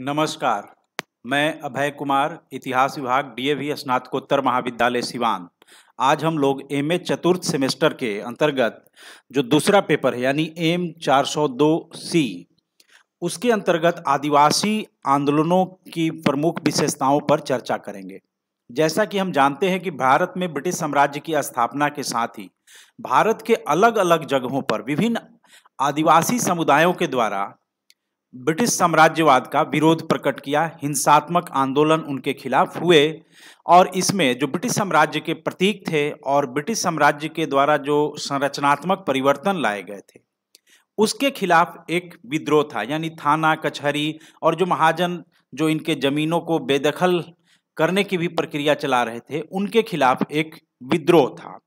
नमस्कार मैं अभय कुमार इतिहास विभाग डीएवी स्नातकोत्तर महाविद्यालय सिवान आज हम लोग एम ए चतुर्थ सेमेस्टर के अंतर्गत जो दूसरा पेपर है यानी एम 402 सी उसके अंतर्गत आदिवासी आंदोलनों की प्रमुख विशेषताओं पर चर्चा करेंगे जैसा कि हम जानते हैं कि भारत में ब्रिटिश साम्राज्य की स्थापना के साथ ही भारत के अलग अलग जगहों पर विभिन्न आदिवासी समुदायों के द्वारा ब्रिटिश साम्राज्यवाद का विरोध प्रकट किया हिंसात्मक आंदोलन उनके खिलाफ हुए और इसमें जो ब्रिटिश साम्राज्य के प्रतीक थे और ब्रिटिश साम्राज्य के द्वारा जो संरचनात्मक परिवर्तन लाए गए थे उसके खिलाफ एक विद्रोह था यानी थाना कचहरी और जो महाजन जो इनके जमीनों को बेदखल करने की भी प्रक्रिया चला रहे थे उनके खिलाफ एक विद्रोह था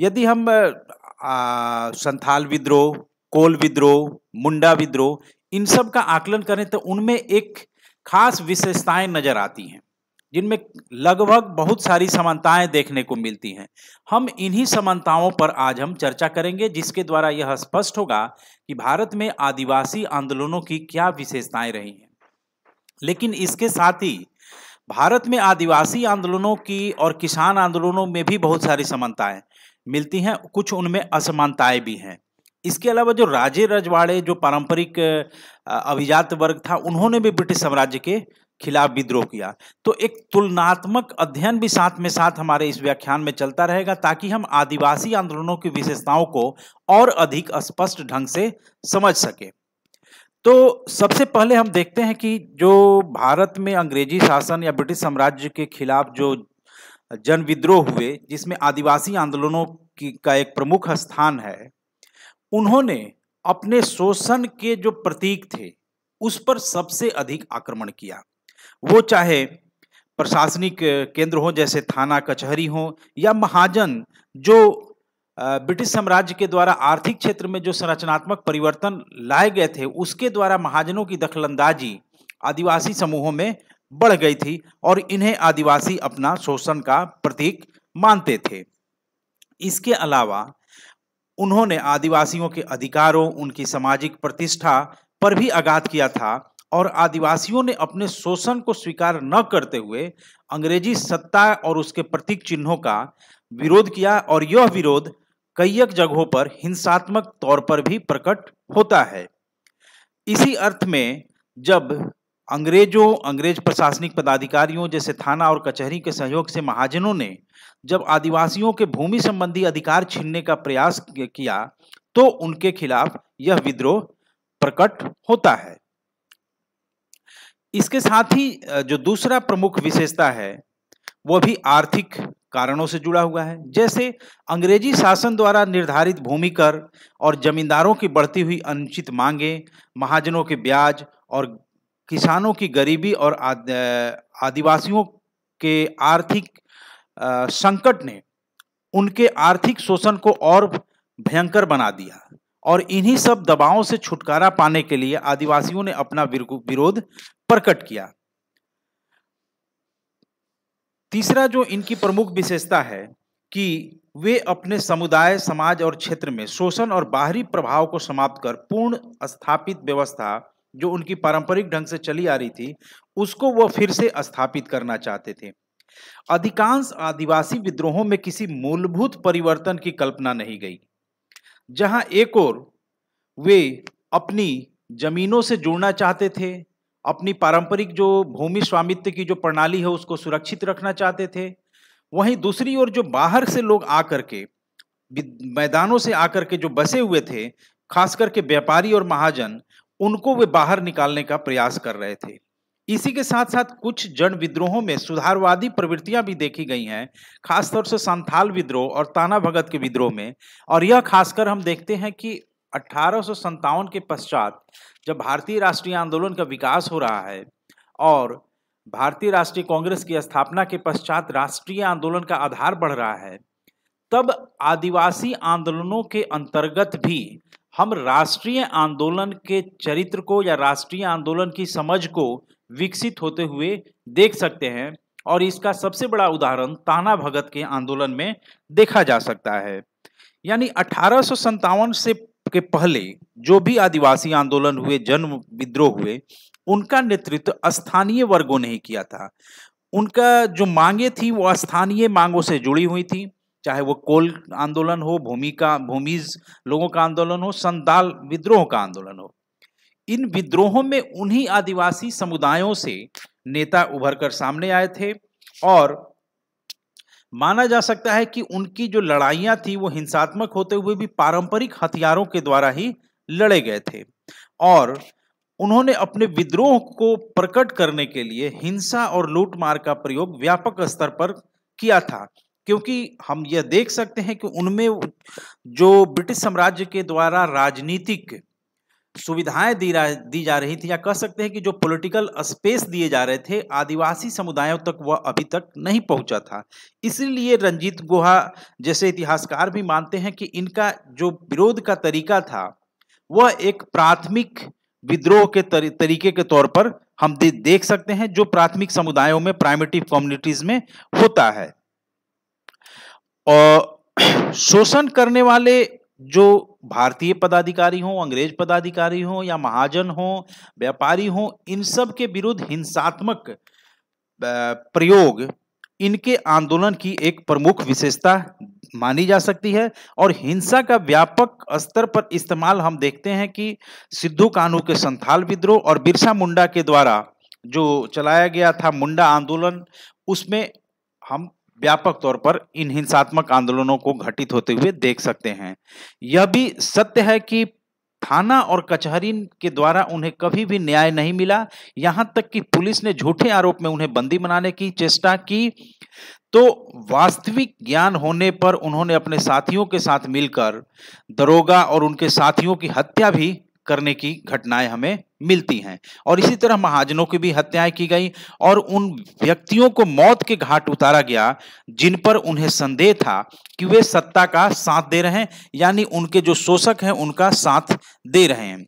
यदि हम आ, संथाल विद्रोह कोल विद्रोह मुंडा विद्रोह इन सब का आकलन करें तो उनमें एक खास विशेषताएं नजर आती हैं जिनमें लगभग बहुत सारी समानताएं देखने को मिलती हैं हम इन्हीं समानताओं पर आज हम चर्चा करेंगे जिसके द्वारा यह स्पष्ट होगा कि भारत में आदिवासी आंदोलनों की क्या विशेषताएं रही हैं लेकिन इसके साथ ही भारत में आदिवासी आंदोलनों की और किसान आंदोलनों में भी बहुत सारी समानताएं मिलती हैं कुछ उनमें असमानताएं भी हैं इसके अलावा जो राजे रजवाड़े जो पारंपरिक अभिजात वर्ग था उन्होंने भी ब्रिटिश साम्राज्य के खिलाफ विद्रोह किया तो एक तुलनात्मक अध्ययन भी साथ में साथ हमारे इस व्याख्यान में चलता रहेगा ताकि हम आदिवासी आंदोलनों की विशेषताओं को और अधिक स्पष्ट ढंग से समझ सके तो सबसे पहले हम देखते हैं कि जो भारत में अंग्रेजी शासन या ब्रिटिश साम्राज्य के खिलाफ जो जन विद्रोह हुए जिसमें आदिवासी आंदोलनों की का एक प्रमुख स्थान है उन्होंने अपने शोषण के जो प्रतीक थे उस पर सबसे अधिक आक्रमण किया वो चाहे प्रशासनिक केंद्र हो जैसे थाना कचहरी हो या महाजन जो ब्रिटिश साम्राज्य के द्वारा आर्थिक क्षेत्र में जो संरचनात्मक परिवर्तन लाए गए थे उसके द्वारा महाजनों की दखलंदाजी आदिवासी समूहों में बढ़ गई थी और इन्हें आदिवासी अपना शोषण का प्रतीक मानते थे इसके अलावा उन्होंने आदिवासियों के अधिकारों उनकी सामाजिक प्रतिष्ठा पर भी आघात किया था और आदिवासियों ने अपने शोषण को स्वीकार न करते हुए अंग्रेजी सत्ता और उसके प्रतीक चिन्हों का विरोध किया और यह विरोध कई जगहों पर हिंसात्मक तौर पर भी प्रकट होता है इसी अर्थ में जब अंग्रेजों अंग्रेज प्रशासनिक पदाधिकारियों जैसे थाना और कचहरी के सहयोग से महाजनों ने जब आदिवासियों के भूमि संबंधी अधिकार छीनने का प्रयास किया तो उनके खिलाफ यह विद्रोह प्रकट होता है इसके साथ ही जो दूसरा प्रमुख विशेषता है वह भी आर्थिक कारणों से जुड़ा हुआ है जैसे अंग्रेजी शासन द्वारा निर्धारित भूमि कर और जमींदारों की बढ़ती हुई अनुचित मांगे महाजनों के ब्याज और किसानों की गरीबी और आदिवासियों के आर्थिक संकट ने उनके आर्थिक शोषण को और भयंकर बना दिया और इन्हीं सब दबावों से छुटकारा पाने के लिए आदिवासियों ने अपना विरोध प्रकट किया तीसरा जो इनकी प्रमुख विशेषता है कि वे अपने समुदाय समाज और क्षेत्र में शोषण और बाहरी प्रभाव को समाप्त कर पूर्ण स्थापित व्यवस्था जो उनकी पारंपरिक ढंग से चली आ रही थी उसको वह फिर से स्थापित करना चाहते थे अधिकांश आदिवासी विद्रोहों में किसी मूलभूत परिवर्तन की कल्पना नहीं गई जहां एक और वे अपनी जमीनों से जुड़ना चाहते थे अपनी पारंपरिक जो भूमि स्वामित्व की जो प्रणाली है उसको सुरक्षित रखना चाहते थे वहीं दूसरी ओर जो बाहर से लोग आकर के मैदानों से आकर के जो बसे हुए थे खास करके व्यापारी और महाजन उनको वे बाहर निकालने का प्रयास कर रहे थे इसी के साथ साथ कुछ जन विद्रोहों में सुधारवादी प्रवृत्तियां भी देखी गई हैं खासतौर से संथाल विद्रोह और ताना भगत के विद्रोह में और यह खासकर हम देखते हैं कि अठारह के पश्चात जब भारतीय राष्ट्रीय आंदोलन का विकास हो रहा है और भारतीय राष्ट्रीय कांग्रेस की स्थापना के पश्चात राष्ट्रीय आंदोलन का आधार बढ़ रहा है तब आदिवासी आंदोलनों के अंतर्गत भी हम राष्ट्रीय आंदोलन के चरित्र को या राष्ट्रीय आंदोलन की समझ को विकसित होते हुए देख सकते हैं और इसका सबसे बड़ा उदाहरण ताना भगत के आंदोलन में देखा जा सकता है यानी अठारह से के पहले जो भी आदिवासी आंदोलन हुए जन्म विद्रोह हुए उनका नेतृत्व स्थानीय वर्गों ने ही किया था उनका जो मांगे थी वो स्थानीय मांगों से जुड़ी हुई थी चाहे वो कोल आंदोलन हो भूमि का भूमिज लोगों का आंदोलन हो संदाल विद्रोह का आंदोलन हो इन विद्रोहों में उन्हीं आदिवासी समुदायों से नेता उभर कर सामने आए थे और माना जा सकता है कि उनकी जो लड़ाइयाँ थी वो हिंसात्मक होते हुए भी पारंपरिक हथियारों के द्वारा ही लड़े गए थे और उन्होंने अपने विद्रोह को प्रकट करने के लिए हिंसा और लूटमार का प्रयोग व्यापक स्तर पर किया था क्योंकि हम यह देख सकते हैं कि उनमें जो ब्रिटिश साम्राज्य के द्वारा राजनीतिक सुविधाएं दी दी जा रही थी या कह सकते हैं कि जो पॉलिटिकल स्पेस दिए जा रहे थे आदिवासी समुदायों तक वह अभी तक नहीं पहुंचा था इसलिए रंजीत गोहा जैसे इतिहासकार भी मानते हैं कि इनका जो विरोध का तरीका था वह एक प्राथमिक विद्रोह के तरीके के तौर पर हम दे, देख सकते हैं जो प्राथमिक समुदायों में प्राइमेटिव कम्युनिटीज में होता है और शोषण करने वाले जो भारतीय पदाधिकारी हों अंग्रेज पदाधिकारी हों या महाजन हों व्यापारी हों इन सब के विरुद्ध हिंसात्मक प्रयोग इनके आंदोलन की एक प्रमुख विशेषता मानी जा सकती है और हिंसा का व्यापक स्तर पर इस्तेमाल हम देखते हैं कि सिद्धू कानू के संथाल विद्रोह और बिरसा मुंडा के द्वारा जो चलाया गया था मुंडा आंदोलन उसमें हम व्यापक तौर पर इन हिंसात्मक आंदोलनों को घटित होते हुए देख सकते हैं यह भी सत्य है कि थाना और कचहरी के द्वारा उन्हें कभी भी न्याय नहीं मिला यहां तक कि पुलिस ने झूठे आरोप में उन्हें बंदी बनाने की चेष्टा की तो वास्तविक ज्ञान होने पर उन्होंने अपने साथियों के साथ मिलकर दरोगा और उनके साथियों की हत्या भी करने की घटनाएं हमें मिलती हैं और इसी तरह महाजनों की भी हत्याएं की गई और उन व्यक्तियों को मौत के घाट उतारा गया जिन पर उन्हें संदेह था कि वे सत्ता का साथ दे रहे हैं यानी उनके जो शोषक हैं उनका साथ दे रहे हैं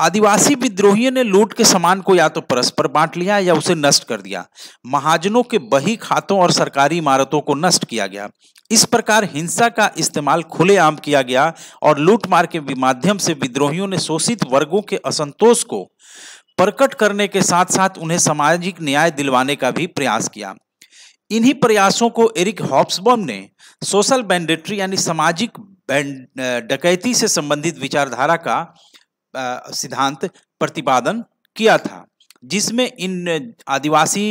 आदिवासी विद्रोहियों ने लूट के सामान को या तो परस्पर बांट लिया या उसे नष्ट कर दिया महाजनों के बही खातों और सरकारी इमारतों को नष्ट किया गया इस प्रकार हिंसा का इस्तेमाल खुलेआम किया गया और लूटमार के माध्यम से विद्रोहियों ने शोषित वर्गों के असंतोष को प्रकट करने के साथ साथ उन्हें सामाजिक न्याय दिलवाने का भी प्रयास किया इन्हीं प्रयासों को एरिक हॉब्सबॉम ने सोशल बैंडेट्री यानी सामाजिक डकैती से संबंधित विचारधारा का सिद्धांत प्रतिपादन किया था जिसमें इन आदिवासी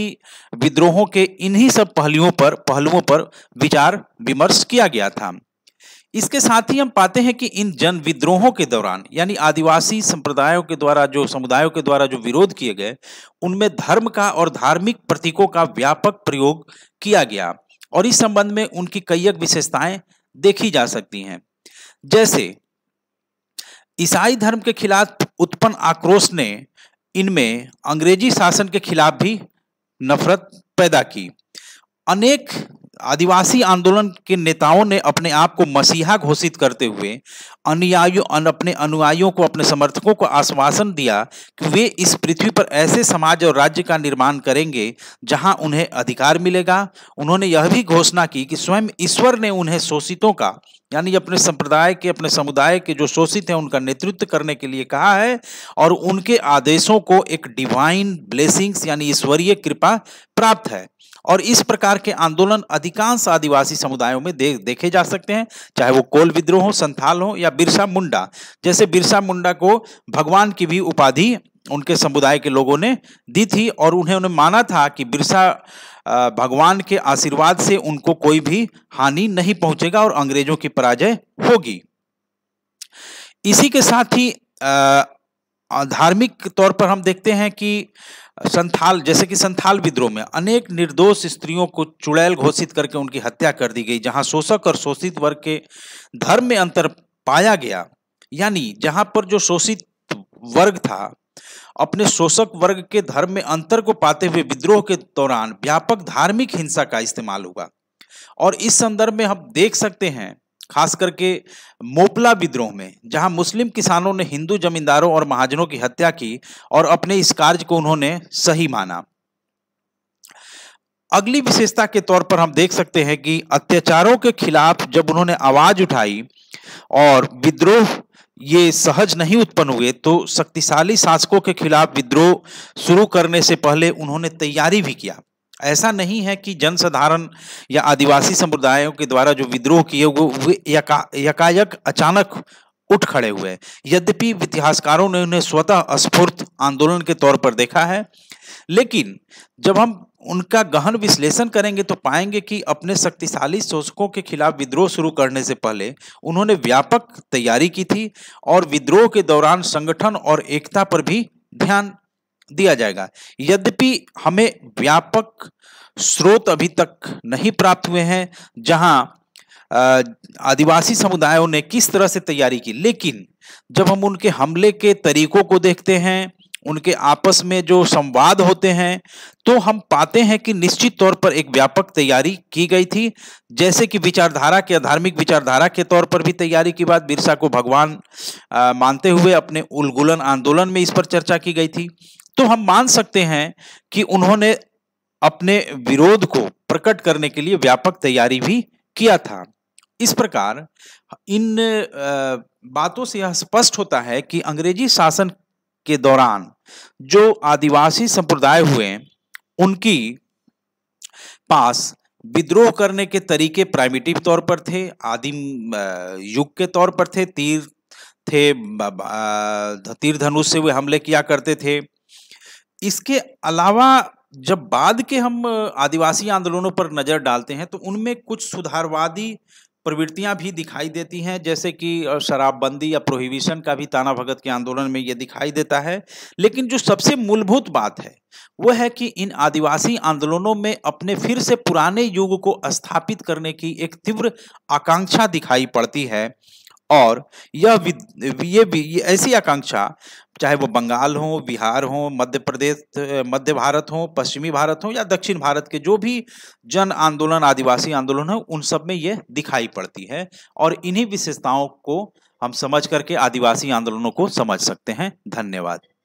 विद्रोहों के इन्हीं सब पहलुओं पर पहलुओं पर विचार विमर्श किया गया था इसके साथ ही हम पाते हैं कि इन जन विद्रोहों के दौरान यानी आदिवासी संप्रदायों के द्वारा जो समुदायों के द्वारा जो विरोध किए गए उनमें धर्म का और धार्मिक प्रतीकों का व्यापक प्रयोग किया गया और इस संबंध में उनकी कई विशेषताएं देखी जा सकती हैं जैसे ईसाई धर्म के खिलाफ उत्पन्न आक्रोश ने इनमें अंग्रेजी शासन के खिलाफ भी नफरत पैदा की अनेक आदिवासी आंदोलन के नेताओं ने अपने आप को मसीहा घोषित करते हुए अनुयायियों अपने अनुयायियों को अपने समर्थकों को आश्वासन दिया कि वे इस पृथ्वी पर ऐसे समाज और राज्य का निर्माण करेंगे जहां उन्हें अधिकार मिलेगा उन्होंने यह भी घोषणा की कि स्वयं ईश्वर ने उन्हें शोषितों का यानी अपने संप्रदाय के अपने समुदाय के जो शोषित हैं उनका नेतृत्व करने के लिए कहा है और उनके आदेशों को एक डिवाइन ब्लेसिंग्स यानी ईश्वरीय कृपा प्राप्त है और इस प्रकार के आंदोलन अधिकांश आदिवासी समुदायों में दे, देखे जा सकते हैं चाहे वो कोल विद्रोह हो संथाल हो या बिरसा मुंडा जैसे बिरसा मुंडा को भगवान की भी उपाधि उनके समुदाय के लोगों ने दी थी और उन्हें उन्हें माना था कि बिरसा भगवान के आशीर्वाद से उनको कोई भी हानि नहीं पहुंचेगा और अंग्रेजों की पराजय होगी इसी के साथ ही धार्मिक तौर पर हम देखते हैं कि संथाल जैसे कि संथाल विद्रोह में अनेक निर्दोष स्त्रियों को चुड़ैल घोषित करके उनकी हत्या कर दी गई जहां शोषक और शोषित वर्ग के धर्म में अंतर पाया गया यानी जहां पर जो शोषित वर्ग था अपने शोषक वर्ग के धर्म में अंतर को पाते हुए विद्रोह के दौरान व्यापक धार्मिक हिंसा का इस्तेमाल हुआ और इस संदर्भ में हम देख सकते हैं खास करके मोपला विद्रोह में जहां मुस्लिम किसानों ने हिंदू जमींदारों और महाजनों की हत्या की और अपने इस कार्य को उन्होंने सही माना अगली विशेषता के तौर पर हम देख सकते हैं कि अत्याचारों के खिलाफ जब उन्होंने आवाज उठाई और विद्रोह ये सहज नहीं उत्पन्न हुए तो शक्तिशाली शासकों के खिलाफ विद्रोह शुरू करने से पहले उन्होंने तैयारी भी किया ऐसा नहीं है कि जनसाधारण या आदिवासी समुदायों के द्वारा जो विद्रोह किए वो यकायक अचानक उठ खड़े हुए यद्यपि इतिहासकारों ने उन्हें स्वतः स्फूर्त आंदोलन के तौर पर देखा है लेकिन जब हम उनका गहन विश्लेषण करेंगे तो पाएंगे कि अपने शक्तिशाली शोषकों के खिलाफ विद्रोह शुरू करने से पहले उन्होंने व्यापक तैयारी की थी और विद्रोह के दौरान संगठन और एकता पर भी ध्यान दिया जाएगा यद्यपि हमें व्यापक स्रोत अभी तक नहीं प्राप्त हुए हैं जहां आदिवासी समुदायों ने किस तरह से तैयारी की लेकिन जब हम उनके हमले के तरीकों को देखते हैं उनके आपस में जो संवाद होते हैं तो हम पाते हैं कि निश्चित तौर पर एक व्यापक तैयारी की गई थी जैसे कि विचारधारा के धार्मिक विचारधारा के तौर पर भी तैयारी की बात बिरसा को भगवान मानते हुए अपने उलगुलन आंदोलन में इस पर चर्चा की गई थी तो हम मान सकते हैं कि उन्होंने अपने विरोध को प्रकट करने के लिए व्यापक तैयारी भी किया था इस प्रकार इन बातों से यह स्पष्ट होता है कि अंग्रेजी शासन के दौरान जो आदिवासी संप्रदाय हुए उनकी पास विद्रोह करने के तरीके प्राइमिटिव तौर पर थे आदिम युग के तौर पर थे तीर थे तीर धनुष से वे हमले किया करते थे इसके अलावा जब बाद के हम आदिवासी आंदोलनों पर नज़र डालते हैं तो उनमें कुछ सुधारवादी प्रवृत्तियां भी दिखाई देती हैं जैसे कि शराबबंदी या प्रोहिबिशन का भी ताना भगत के आंदोलन में ये दिखाई देता है लेकिन जो सबसे मूलभूत बात है वह है कि इन आदिवासी आंदोलनों में अपने फिर से पुराने युग को स्थापित करने की एक तीव्र आकांक्षा दिखाई पड़ती है और यह ये भी ये ऐसी आकांक्षा चाहे वो बंगाल हो बिहार हो मध्य प्रदेश मध्य भारत हो पश्चिमी भारत हो या दक्षिण भारत के जो भी जन आंदोलन आदिवासी आंदोलन है उन सब में ये दिखाई पड़ती है और इन्हीं विशेषताओं को हम समझ करके आदिवासी आंदोलनों को समझ सकते हैं धन्यवाद